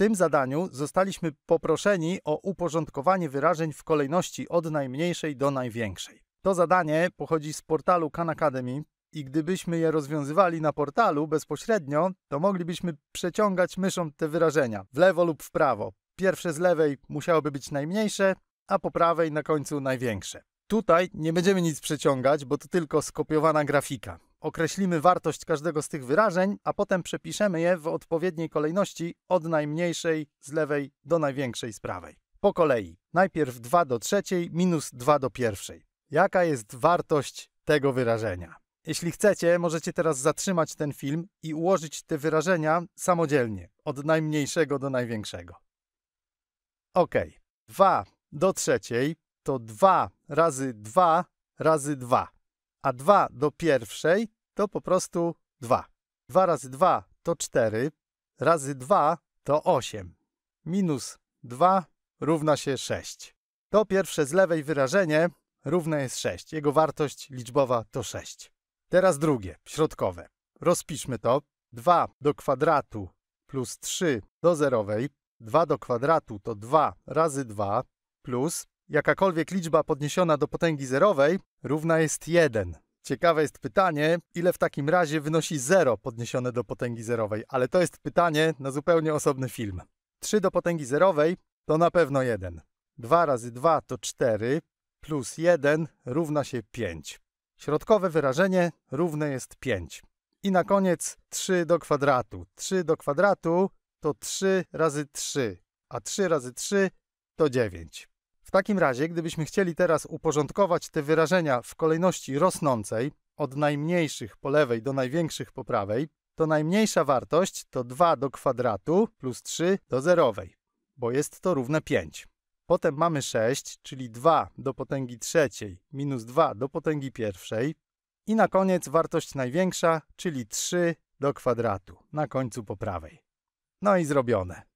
tym zadaniu zostaliśmy poproszeni o uporządkowanie wyrażeń w kolejności od najmniejszej do największej. To zadanie pochodzi z portalu Khan Academy i gdybyśmy je rozwiązywali na portalu bezpośrednio, to moglibyśmy przeciągać myszą te wyrażenia w lewo lub w prawo. Pierwsze z lewej musiałoby być najmniejsze, a po prawej na końcu największe. Tutaj nie będziemy nic przeciągać, bo to tylko skopiowana grafika. Określimy wartość każdego z tych wyrażeń, a potem przepiszemy je w odpowiedniej kolejności od najmniejszej z lewej do największej z prawej. Po kolei. Najpierw 2 do trzeciej minus 2 do pierwszej. Jaka jest wartość tego wyrażenia? Jeśli chcecie, możecie teraz zatrzymać ten film i ułożyć te wyrażenia samodzielnie, od najmniejszego do największego. Ok. 2 do trzeciej to 2 razy 2 razy 2, a 2 do pierwszej to po prostu 2. 2 razy 2 to 4, razy 2 to 8. Minus 2 równa się 6. To pierwsze z lewej wyrażenie równe jest 6. Jego wartość liczbowa to 6. Teraz drugie, środkowe. Rozpiszmy to. 2 do kwadratu plus 3 do zerowej. 2 do kwadratu to 2 razy 2 plus jakakolwiek liczba podniesiona do potęgi zerowej równa jest 1. Ciekawe jest pytanie, ile w takim razie wynosi 0 podniesione do potęgi zerowej, ale to jest pytanie na zupełnie osobny film. 3 do potęgi zerowej to na pewno 1. 2 razy 2 to 4, plus 1 równa się 5. Środkowe wyrażenie równe jest 5. I na koniec 3 do kwadratu. 3 do kwadratu to 3 razy 3, a 3 razy 3 to 9. W takim razie, gdybyśmy chcieli teraz uporządkować te wyrażenia w kolejności rosnącej, od najmniejszych po lewej do największych po prawej, to najmniejsza wartość to 2 do kwadratu plus 3 do zerowej, bo jest to równe 5. Potem mamy 6, czyli 2 do potęgi trzeciej minus 2 do potęgi pierwszej. I na koniec wartość największa, czyli 3 do kwadratu, na końcu po prawej. No i zrobione.